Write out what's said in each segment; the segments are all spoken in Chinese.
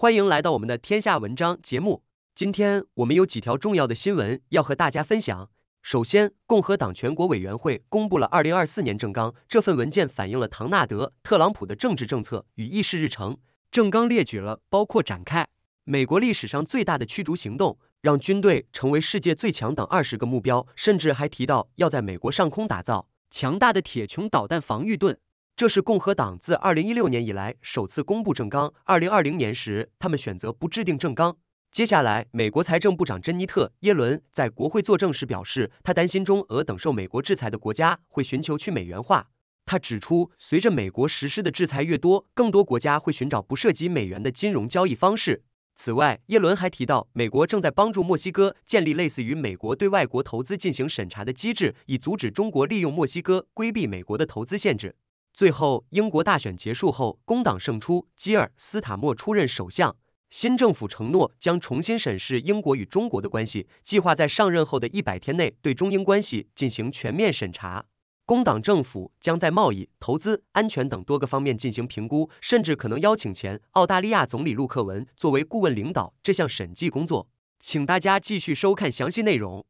欢迎来到我们的天下文章节目。今天我们有几条重要的新闻要和大家分享。首先，共和党全国委员会公布了二零二四年政纲。这份文件反映了唐纳德·特朗普的政治政策与议事日程。政纲列举了包括展开美国历史上最大的驱逐行动、让军队成为世界最强等二十个目标，甚至还提到要在美国上空打造强大的铁穹导弹防御盾。这是共和党自二零一六年以来首次公布政纲。二零二零年时，他们选择不制定政纲。接下来，美国财政部长珍妮特·耶伦在国会作证时表示，她担心中俄等受美国制裁的国家会寻求去美元化。她指出，随着美国实施的制裁越多，更多国家会寻找不涉及美元的金融交易方式。此外，耶伦还提到，美国正在帮助墨西哥建立类似于美国对外国投资进行审查的机制，以阻止中国利用墨西哥规避美国的投资限制。最后，英国大选结束后，工党胜出，基尔斯塔莫出任首相。新政府承诺将重新审视英国与中国的关系，计划在上任后的一百天内对中英关系进行全面审查。工党政府将在贸易、投资、安全等多个方面进行评估，甚至可能邀请前澳大利亚总理陆克文作为顾问领导这项审计工作。请大家继续收看详细内容。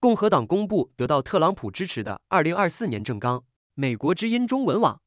共和党公布得到特朗普支持的二零二四年政纲。美国之音中文网，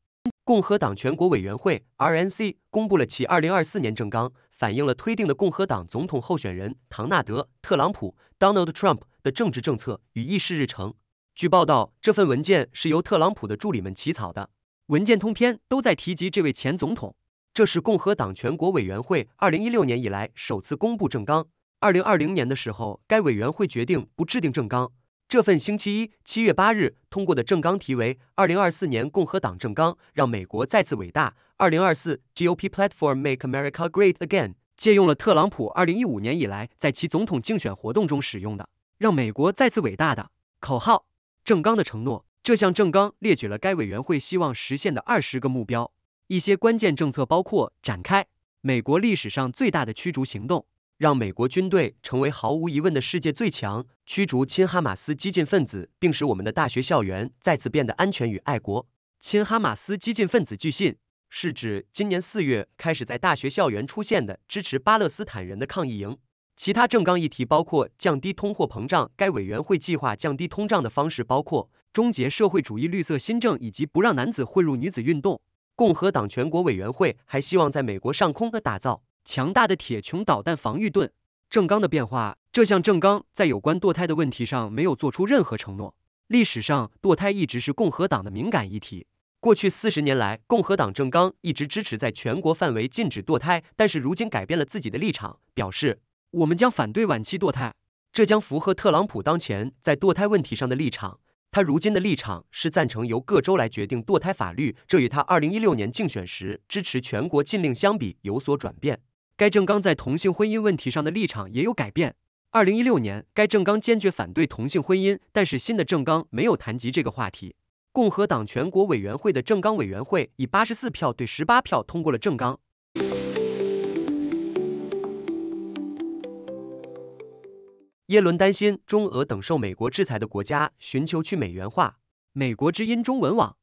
共和党全国委员会 （RNC） 公布了其二零二四年政纲，反映了推定的共和党总统候选人唐纳德·特朗普 （Donald Trump） 的政治政策与议事日程。据报道，这份文件是由特朗普的助理们起草的。文件通篇都在提及这位前总统。这是共和党全国委员会二零一六年以来首次公布政纲。二零二零年的时候，该委员会决定不制定政纲。这份星期一七月八日通过的政纲题为“二零二四年共和党政纲让美国再次伟大”，二零二四 GOP Platform Make America Great Again，借用了特朗普二零一五年以来在其总统竞选活动中使用的“让美国再次伟大”的口号。正纲的承诺，这项正纲列举了该委员会希望实现的二十个目标，一些关键政策包括展开美国历史上最大的驱逐行动。让美国军队成为毫无疑问的世界最强，驱逐亲哈马斯激进分子，并使我们的大学校园再次变得安全与爱国。亲哈马斯激进分子据信是指今年四月开始在大学校园出现的支持巴勒斯坦人的抗议营。其他政纲议题包括降低通货膨胀。该委员会计划降低通胀的方式包括终结社会主义绿色新政以及不让男子混入女子运动。共和党全国委员会还希望在美国上空的打造。强大的铁穹导弹防御盾。正刚的变化，这项正纲在有关堕胎的问题上没有做出任何承诺。历史上，堕胎一直是共和党的敏感议题。过去四十年来，共和党政纲一直支持在全国范围禁止堕胎，但是如今改变了自己的立场，表示我们将反对晚期堕胎。这将符合特朗普当前在堕胎问题上的立场。他如今的立场是赞成由各州来决定堕胎法律，这与他二零一六年竞选时支持全国禁令相比有所转变。该政纲在同性婚姻问题上的立场也有改变。二零一六年，该政纲坚决反对同性婚姻，但是新的政纲没有谈及这个话题。共和党全国委员会的政纲委员会以八十四票对十八票通过了政纲。耶伦担心，中俄等受美国制裁的国家寻求去美元化。美国之音中文网。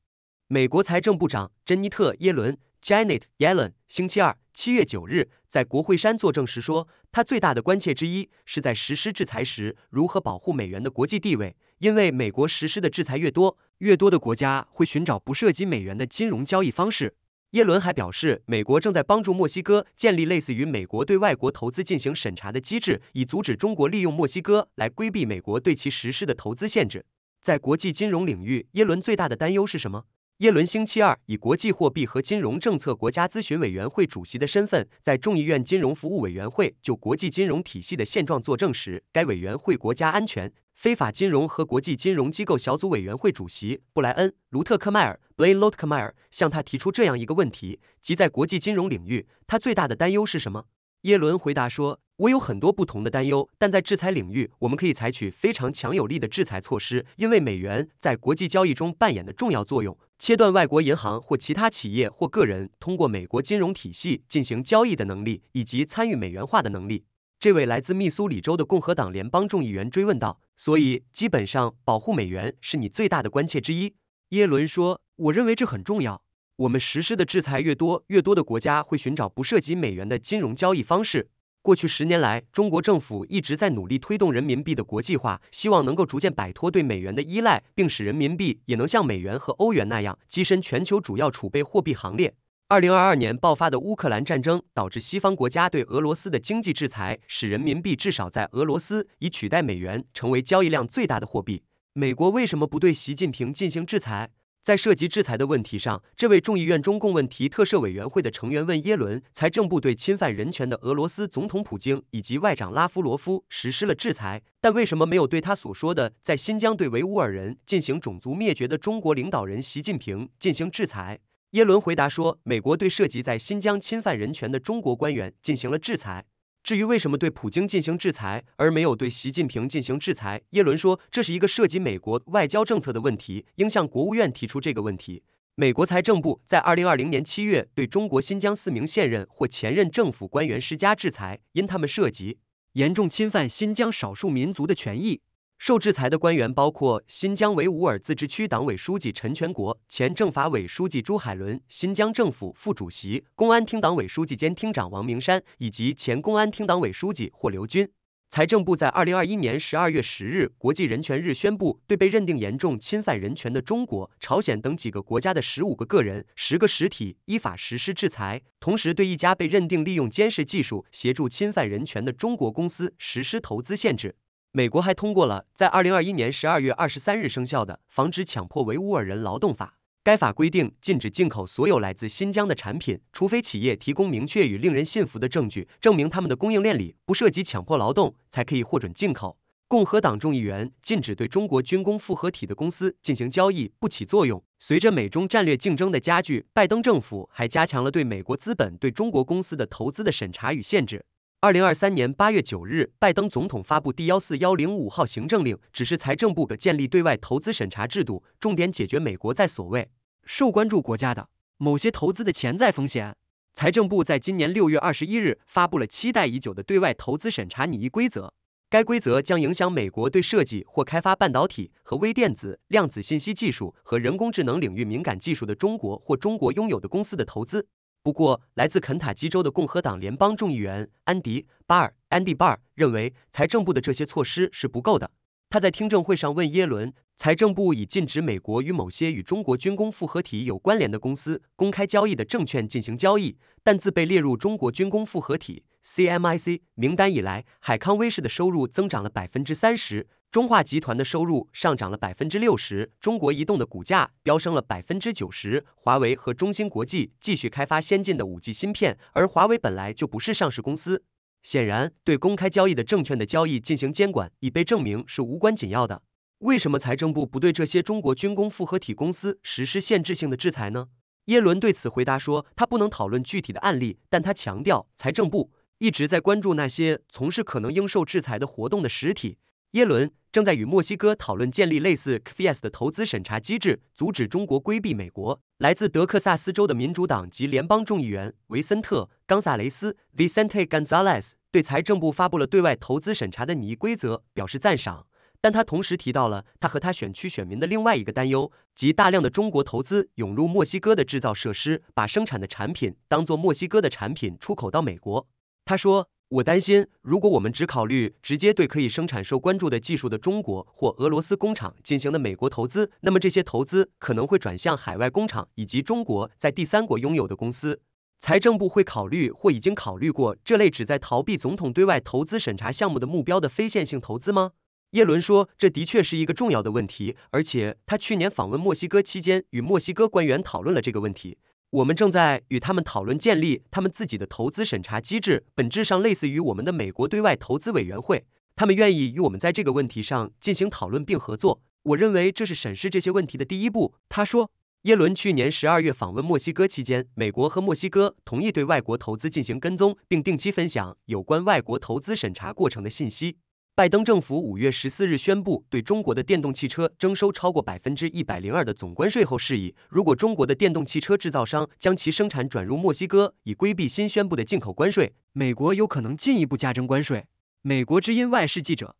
美国财政部长珍妮特·耶伦 （Janet Yellen） 星期二。七月九日，在国会山作证时说，他最大的关切之一是在实施制裁时如何保护美元的国际地位，因为美国实施的制裁越多，越多的国家会寻找不涉及美元的金融交易方式。耶伦还表示，美国正在帮助墨西哥建立类似于美国对外国投资进行审查的机制，以阻止中国利用墨西哥来规避美国对其实施的投资限制。在国际金融领域，耶伦最大的担忧是什么？耶伦星期二以国际货币和金融政策国家咨询委员会主席的身份，在众议院金融服务委员会就国际金融体系的现状作证时，该委员会国家安全、非法金融和国际金融机构小组委员会主席布莱恩·卢特克迈尔 （Blaine l o t k e m e e r 向他提出这样一个问题：即在国际金融领域，他最大的担忧是什么？耶伦回答说：“我有很多不同的担忧，但在制裁领域，我们可以采取非常强有力的制裁措施，因为美元在国际交易中扮演的重要作用，切断外国银行或其他企业或个人通过美国金融体系进行交易的能力，以及参与美元化的能力。”这位来自密苏里州的共和党联邦众议员追问道：“所以，基本上保护美元是你最大的关切之一？”耶伦说：“我认为这很重要。”我们实施的制裁越多，越多的国家会寻找不涉及美元的金融交易方式。过去十年来，中国政府一直在努力推动人民币的国际化，希望能够逐渐摆脱对美元的依赖，并使人民币也能像美元和欧元那样跻身全球主要储备货币行列。二零二二年爆发的乌克兰战争导致西方国家对俄罗斯的经济制裁，使人民币至少在俄罗斯已取代美元成为交易量最大的货币。美国为什么不对习近平进行制裁？在涉及制裁的问题上，这位众议院中共问题特设委员会的成员问耶伦：“财政部对侵犯人权的俄罗斯总统普京以及外长拉夫罗夫实施了制裁，但为什么没有对他所说的在新疆对维吾尔人进行种族灭绝的中国领导人习近平进行制裁？”耶伦回答说：“美国对涉及在新疆侵犯人权的中国官员进行了制裁。”至于为什么对普京进行制裁而没有对习近平进行制裁，耶伦说，这是一个涉及美国外交政策的问题，应向国务院提出这个问题。美国财政部在二零二零年七月对中国新疆四名现任或前任政府官员施加制裁，因他们涉及严重侵犯新疆少数民族的权益。受制裁的官员包括新疆维吾尔自治区党委书记陈全国、前政法委书记朱海伦、新疆政府副主席、公安厅党委书记兼厅长王明山，以及前公安厅党委书记霍刘军。财政部在二零二一年十二月十日国际人权日宣布，对被认定严重侵犯人权的中国、朝鲜等几个国家的十五个个人、十个实体依法实施制裁，同时对一家被认定利用监视技术协助侵犯人权的中国公司实施投资限制。美国还通过了在二零二一年十二月二十三日生效的防止强迫维吾尔人劳动法。该法规定，禁止进口所有来自新疆的产品，除非企业提供明确与令人信服的证据，证明他们的供应链里不涉及强迫劳动，才可以获准进口。共和党众议员禁止对中国军工复合体的公司进行交易不起作用。随着美中战略竞争的加剧，拜登政府还加强了对美国资本对中国公司的投资的审查与限制。二零二三年八月九日，拜登总统发布第幺四幺零五号行政令，指示财政部建立对外投资审查制度，重点解决美国在所谓受关注国家的某些投资的潜在风险。财政部在今年六月二十一日发布了期待已久的对外投资审查拟议规则，该规则将影响美国对设计或开发半导体和微电子、量子信息技术和人工智能领域敏感技术的中国或中国拥有的公司的投资。不过，来自肯塔基州的共和党联邦众议员安迪·巴尔 （Andy Barr） 认为，财政部的这些措施是不够的。他在听证会上问耶伦：“财政部已禁止美国与某些与中国军工复合体有关联的公司公开交易的证券进行交易，但自被列入中国军工复合体 （CMIC） 名单以来，海康威视的收入增长了百分之三十。”中化集团的收入上涨了百分之六十，中国移动的股价飙升了百分之九十，华为和中芯国际继续开发先进的五 G 芯片，而华为本来就不是上市公司。显然，对公开交易的证券的交易进行监管已被证明是无关紧要的。为什么财政部不对这些中国军工复合体公司实施限制性的制裁呢？耶伦对此回答说，他不能讨论具体的案例，但他强调，财政部一直在关注那些从事可能应受制裁的活动的实体。耶伦正在与墨西哥讨论建立类似 c f i a s 的投资审查机制，阻止中国规避美国。来自德克萨斯州的民主党及联邦众议员维森特·冈萨雷斯 （Vicente Gonzalez） 对财政部发布了对外投资审查的拟议规则表示赞赏，但他同时提到了他和他选区选民的另外一个担忧，即大量的中国投资涌入墨西哥的制造设施，把生产的产品当作墨西哥的产品出口到美国。他说。我担心，如果我们只考虑直接对可以生产受关注的技术的中国或俄罗斯工厂进行的美国投资，那么这些投资可能会转向海外工厂以及中国在第三国拥有的公司。财政部会考虑或已经考虑过这类旨在逃避总统对外投资审查项目的目标的非线性投资吗？耶伦说，这的确是一个重要的问题，而且他去年访问墨西哥期间与墨西哥官员讨论了这个问题。我们正在与他们讨论建立他们自己的投资审查机制，本质上类似于我们的美国对外投资委员会。他们愿意与我们在这个问题上进行讨论并合作。我认为这是审视这些问题的第一步。他说，耶伦去年十二月访问墨西哥期间，美国和墨西哥同意对外国投资进行跟踪，并定期分享有关外国投资审查过程的信息。拜登政府五月十四日宣布对中国的电动汽车征收超过百分之一百零二的总关税后，示意如果中国的电动汽车制造商将其生产转入墨西哥以规避新宣布的进口关税，美国有可能进一步加征关税。美国之音外事记者。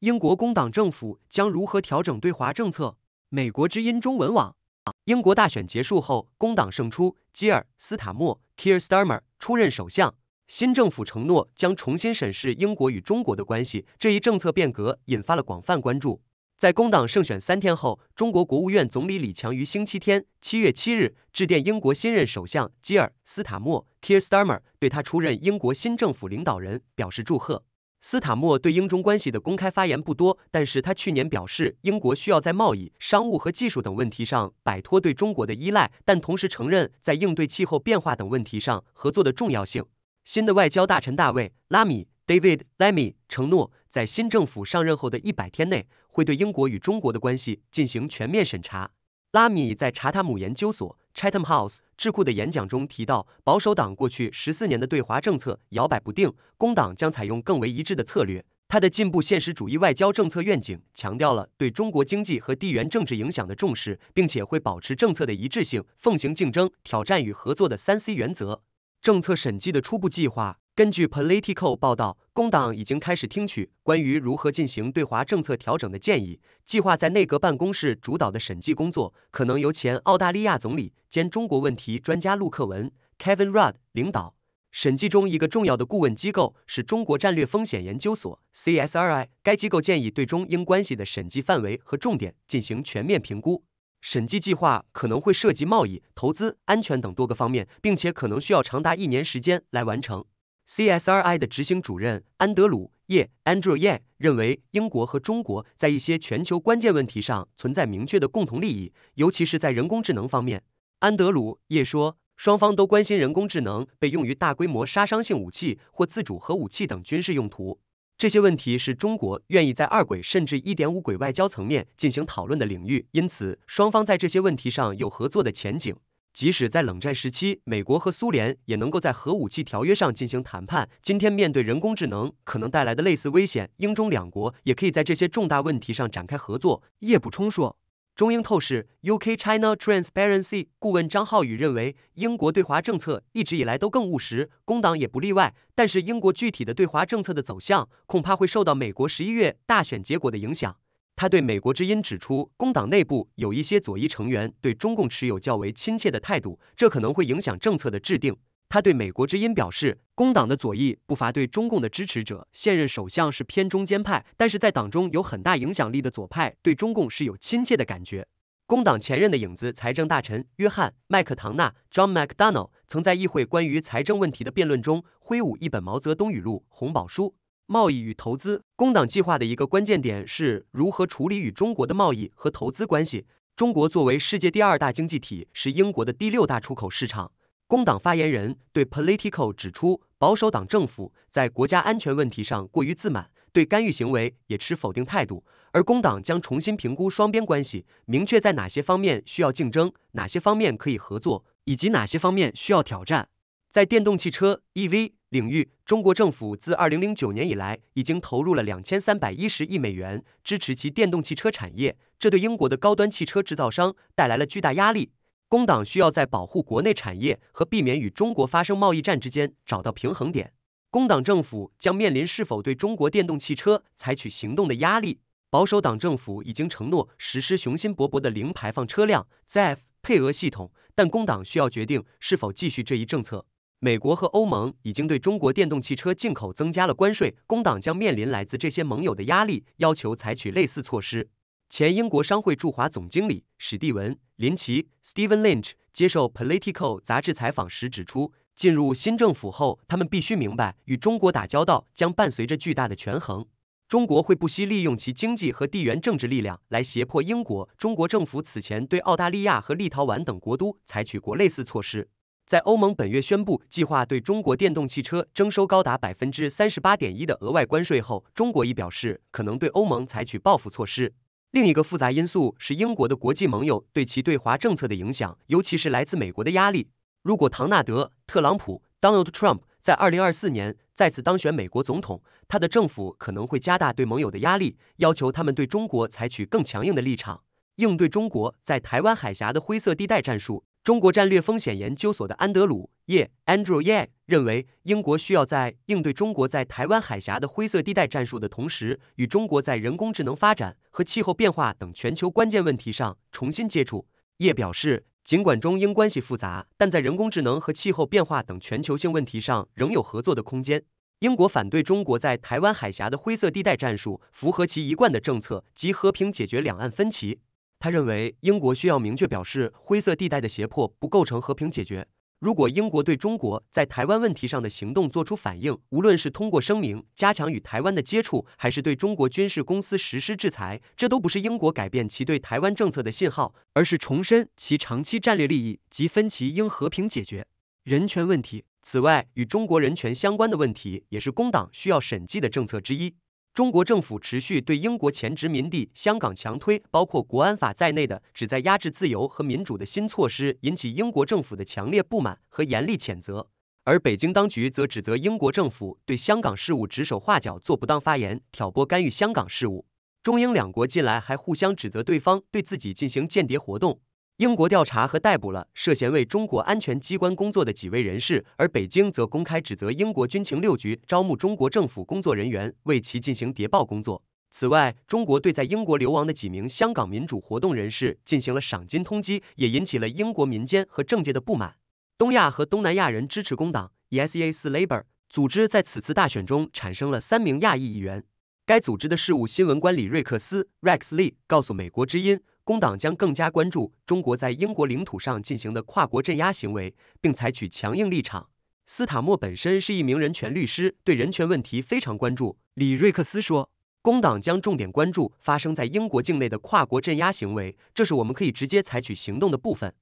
英国工党政府将如何调整对华政策？美国之音中文网。英国大选结束后，工党胜出，基尔·斯塔默 （Keir Starmer） 出任首相。新政府承诺将重新审视英国与中国的关系，这一政策变革引发了广泛关注。在工党胜选三天后，中国国务院总理李强于星期天（七月七日）致电英国新任首相基尔·斯塔默 （Keir Starmer），对他出任英国新政府领导人表示祝贺。斯塔默对英中关系的公开发言不多，但是他去年表示，英国需要在贸易、商务和技术等问题上摆脱对中国的依赖，但同时承认在应对气候变化等问题上合作的重要性。新的外交大臣大卫·拉米 （David Lammy） 承诺，在新政府上任后的一百天内，会对英国与中国的关系进行全面审查。拉米在查塔姆研究所。Chatham House 智库的演讲中提到，保守党过去十四年的对华政策摇摆不定，工党将采用更为一致的策略。他的进步现实主义外交政策愿景强调了对中国经济和地缘政治影响的重视，并且会保持政策的一致性，奉行竞争、挑战与合作的三 C 原则。政策审计的初步计划。根据 Politico 报道，工党已经开始听取关于如何进行对华政策调整的建议。计划在内阁办公室主导的审计工作，可能由前澳大利亚总理兼中国问题专家陆克文 （Kevin Rudd） 领导。审计中一个重要的顾问机构是中国战略风险研究所 （CSRI）。该机构建议对中英关系的审计范围和重点进行全面评估。审计计划可能会涉及贸易、投资、安全等多个方面，并且可能需要长达一年时间来完成。CSRI 的执行主任安德鲁叶 Andrew Ye 认为，英国和中国在一些全球关键问题上存在明确的共同利益，尤其是在人工智能方面。安德鲁叶说，双方都关心人工智能被用于大规模杀伤性武器或自主核武器等军事用途，这些问题是中国愿意在二轨甚至一点五轨外交层面进行讨论的领域，因此双方在这些问题上有合作的前景。即使在冷战时期，美国和苏联也能够在核武器条约上进行谈判。今天面对人工智能可能带来的类似危险，英中两国也可以在这些重大问题上展开合作。叶补充说，中英透视 （UK China Transparency） 顾问张浩宇认为，英国对华政策一直以来都更务实，工党也不例外。但是英国具体的对华政策的走向，恐怕会受到美国十一月大选结果的影响。他对美国之音指出，工党内部有一些左翼成员对中共持有较为亲切的态度，这可能会影响政策的制定。他对美国之音表示，工党的左翼不乏对中共的支持者，现任首相是偏中间派，但是在党中有很大影响力的左派对中共是有亲切的感觉。工党前任的影子财政大臣约翰·麦克唐纳 （John McDonnell） 曾在议会关于财政问题的辩论中挥舞一本毛泽东语录《红宝书》。贸易与投资，工党计划的一个关键点是如何处理与中国的贸易和投资关系。中国作为世界第二大经济体，是英国的第六大出口市场。工党发言人对 Politico 指出，保守党政府在国家安全问题上过于自满，对干预行为也持否定态度，而工党将重新评估双边关系，明确在哪些方面需要竞争，哪些方面可以合作，以及哪些方面需要挑战。在电动汽车 EV。领域，中国政府自二零零九年以来已经投入了两千三百一十亿美元支持其电动汽车产业，这对英国的高端汽车制造商带来了巨大压力。工党需要在保护国内产业和避免与中国发生贸易战之间找到平衡点。工党政府将面临是否对中国电动汽车采取行动的压力。保守党政府已经承诺实施雄心勃勃的零排放车辆 （ZEV） 配额系统，但工党需要决定是否继续这一政策。美国和欧盟已经对中国电动汽车进口增加了关税，工党将面临来自这些盟友的压力，要求采取类似措施。前英国商会驻华总经理史蒂文·林奇 （Steven Lynch） 接受《Political》杂志采访时指出，进入新政府后，他们必须明白与中国打交道将伴随着巨大的权衡。中国会不惜利用其经济和地缘政治力量来胁迫英国。中国政府此前对澳大利亚和立陶宛等国都采取过类似措施。在欧盟本月宣布计划对中国电动汽车征收高达百分之三十八点一的额外关税后，中国已表示可能对欧盟采取报复措施。另一个复杂因素是英国的国际盟友对其对华政策的影响，尤其是来自美国的压力。如果唐纳德·特朗普 （Donald Trump） 在二零二四年再次当选美国总统，他的政府可能会加大对盟友的压力，要求他们对中国采取更强硬的立场，应对中国在台湾海峡的灰色地带战术。中国战略风险研究所的安德鲁耶 （Andrew Ye） 认为，英国需要在应对中国在台湾海峡的灰色地带战术的同时，与中国在人工智能发展和气候变化等全球关键问题上重新接触。叶表示，尽管中英关系复杂，但在人工智能和气候变化等全球性问题上仍有合作的空间。英国反对中国在台湾海峡的灰色地带战术，符合其一贯的政策及和平解决两岸分歧。他认为，英国需要明确表示，灰色地带的胁迫不构成和平解决。如果英国对中国在台湾问题上的行动作出反应，无论是通过声明、加强与台湾的接触，还是对中国军事公司实施制裁，这都不是英国改变其对台湾政策的信号，而是重申其长期战略利益及分歧应和平解决。人权问题，此外与中国人权相关的问题，也是工党需要审计的政策之一。中国政府持续对英国前殖民地香港强推包括国安法在内的旨在压制自由和民主的新措施，引起英国政府的强烈不满和严厉谴责。而北京当局则指责英国政府对香港事务指手画脚、做不当发言、挑拨干预香港事务。中英两国近来还互相指责对方对自己进行间谍活动。英国调查和逮捕了涉嫌为中国安全机关工作的几位人士，而北京则公开指责英国军情六局招募中国政府工作人员为其进行谍报工作。此外，中国对在英国流亡的几名香港民主活动人士进行了赏金通缉，也引起了英国民间和政界的不满。东亚和东南亚人支持工党 e s a 四 Labor） 组织在此次大选中产生了三名亚裔议员。该组织的事务新闻官李瑞克斯 （Rex Lee） 告诉《美国之音》。工党将更加关注中国在英国领土上进行的跨国镇压行为，并采取强硬立场。斯塔默本身是一名人权律师，对人权问题非常关注。李瑞克斯说，工党将重点关注发生在英国境内的跨国镇压行为，这是我们可以直接采取行动的部分。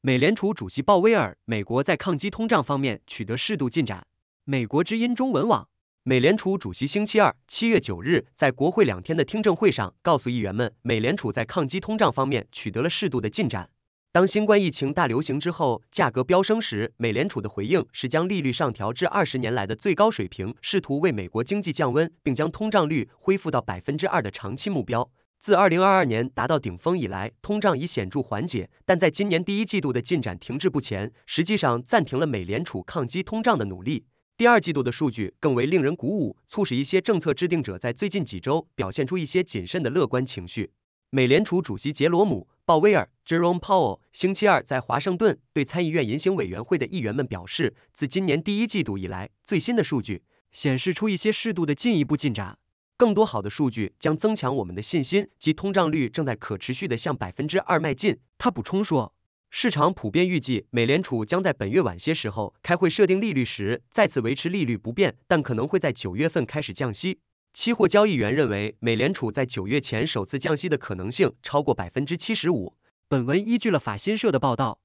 美联储主席鲍威尔，美国在抗击通胀方面取得适度进展。美国之音中文网。美联储主席星期二七月九日在国会两天的听证会上告诉议员们，美联储在抗击通胀方面取得了适度的进展。当新冠疫情大流行之后价格飙升时，美联储的回应是将利率上调至二十年来的最高水平，试图为美国经济降温，并将通胀率恢复到百分之二的长期目标。自二零二二年达到顶峰以来，通胀已显著缓解，但在今年第一季度的进展停滞不前，实际上暂停了美联储抗击通胀的努力。第二季度的数据更为令人鼓舞，促使一些政策制定者在最近几周表现出一些谨慎的乐观情绪。美联储主席杰罗姆·鲍威尔 （Jerome Powell） 星期二在华盛顿对参议院银行委员会的议员们表示，自今年第一季度以来，最新的数据显示出一些适度的进一步进展。更多好的数据将增强我们的信心，及通胀率正在可持续的向百分之二迈进。他补充说。市场普遍预计，美联储将在本月晚些时候开会设定利率时再次维持利率不变，但可能会在九月份开始降息。期货交易员认为，美联储在九月前首次降息的可能性超过百分之七十五。本文依据了法新社的报道。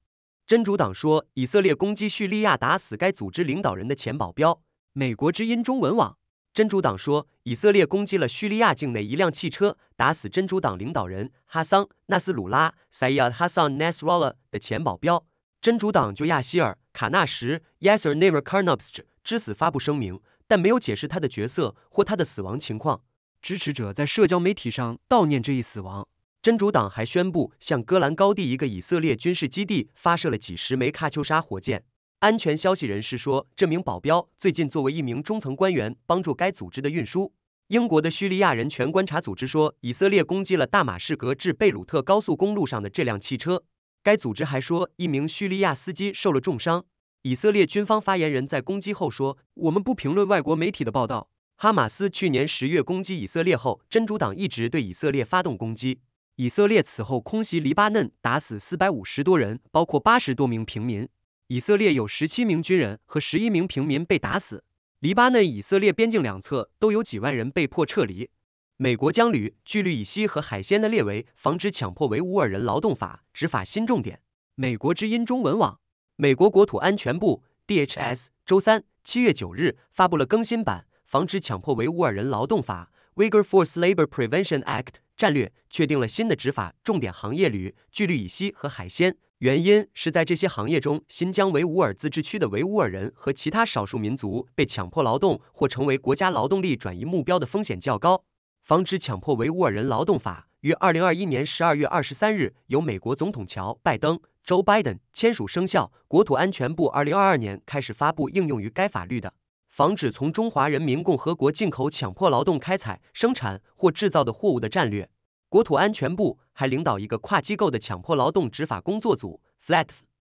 真主党说，以色列攻击叙利亚，打死该组织领导人的前保镖。美国之音中文网。真主党说，以色列攻击了叙利亚境内一辆汽车，打死真主党领导人哈桑·纳斯鲁拉 （Sayyed Hassan Nasrallah） 的前保镖。真主党就亚希尔·卡纳什 （Yaser n e m a r k a r n a s h t 之死发布声明，但没有解释他的角色或他的死亡情况。支持者在社交媒体上悼念这一死亡。真主党还宣布向戈兰高地一个以色列军事基地发射了几十枚喀秋莎火箭。安全消息人士说，这名保镖最近作为一名中层官员帮助该组织的运输。英国的叙利亚人权观察组织说，以色列攻击了大马士革至贝鲁特高速公路上的这辆汽车。该组织还说，一名叙利亚司机受了重伤。以色列军方发言人在攻击后说：“我们不评论外国媒体的报道。”哈马斯去年十月攻击以色列后，真主党一直对以色列发动攻击。以色列此后空袭黎巴嫩，打死四百五十多人，包括八十多名平民。以色列有十七名军人和十一名平民被打死，黎巴嫩以色列边境两侧都有几万人被迫撤离。美国将铝、聚氯乙烯和海鲜的列为防止强迫维吾尔人劳动法执法新重点。美国之音中文网，美国国土安全部 （DHS） 周三（七月九日）发布了更新版《防止强迫维吾尔人劳动法》。《Wigger f o r c e Labor Prevention Act 战略确定了新的执法重点行业铝、聚氯乙烯和海鲜。原因是在这些行业中，新疆维吾尔自治区的维吾尔人和其他少数民族被强迫劳动或成为国家劳动力转移目标的风险较高。防止强迫维吾尔人劳动法于二零二一年十二月二十三日由美国总统乔拜登 （Joe Biden） 签署生效。国土安全部二零二二年开始发布应用于该法律的。防止从中华人民共和国进口强迫劳动开采、生产或制造的货物的战略。国土安全部还领导一个跨机构的强迫劳动执法工作组。Flats、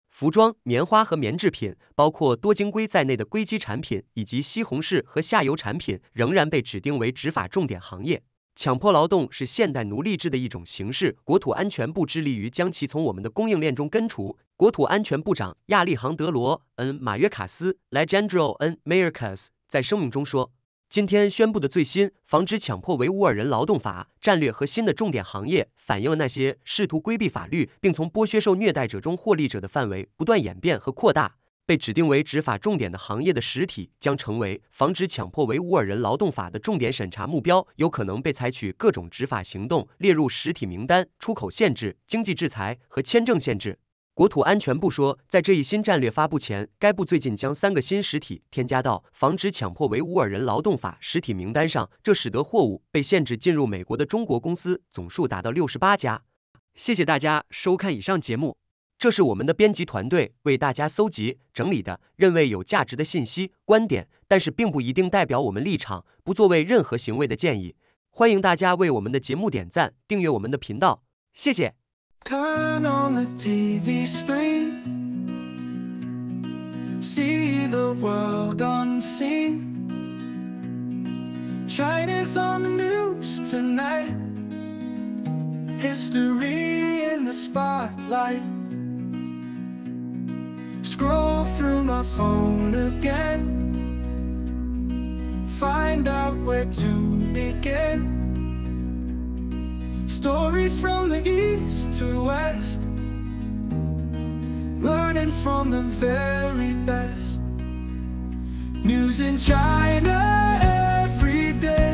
服装、棉花和棉制品，包括多晶硅在内的硅基产品，以及西红柿和下游产品，仍然被指定为执法重点行业。强迫劳动是现代奴隶制的一种形式。国土安全部致力于将其从我们的供应链中根除。国土安全部长亚历杭德罗·恩马约卡斯 l e n d r o N. Mayorkas） 在声明中说：“今天宣布的最新防止强迫维吾尔人劳动法战略和新的重点行业，反映了那些试图规避法律并从剥削受虐待者中获利者的范围不断演变和扩大。”被指定为执法重点的行业的实体将成为防止强迫维吾尔人劳动法的重点审查目标，有可能被采取各种执法行动，列入实体名单、出口限制、经济制裁和签证限制。国土安全部说，在这一新战略发布前，该部最近将三个新实体添加到防止强迫维吾尔人劳动法实体名单上，这使得货物被限制进入美国的中国公司总数达到六十八家。谢谢大家收看以上节目。这是我们的编辑团队为大家搜集整理的认为有价值的信息观点但是并不一定代表我们立场不作为任何行为的建议欢迎大家为我们的节目点赞订阅我们的频道谢谢 turn on the tv screen see the world on scene china's on the news tonight history in the spotlight scroll through my phone again Find out where to begin Stories from the east to west Learning from the very best News in China every day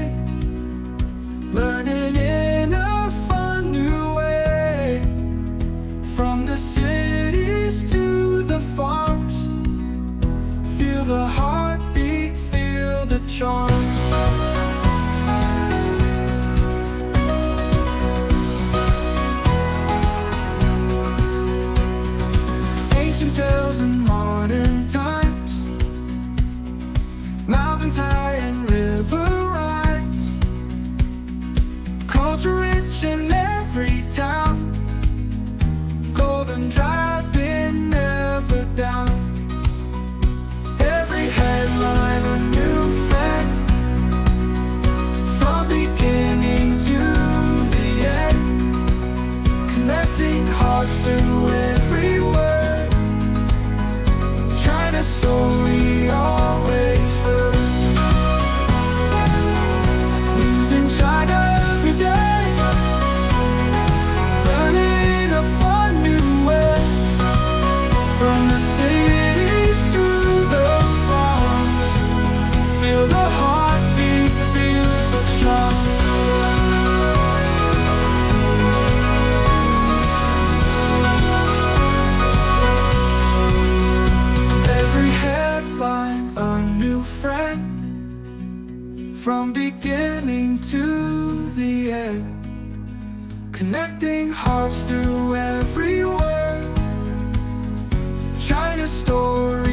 hearts through every word. China's story.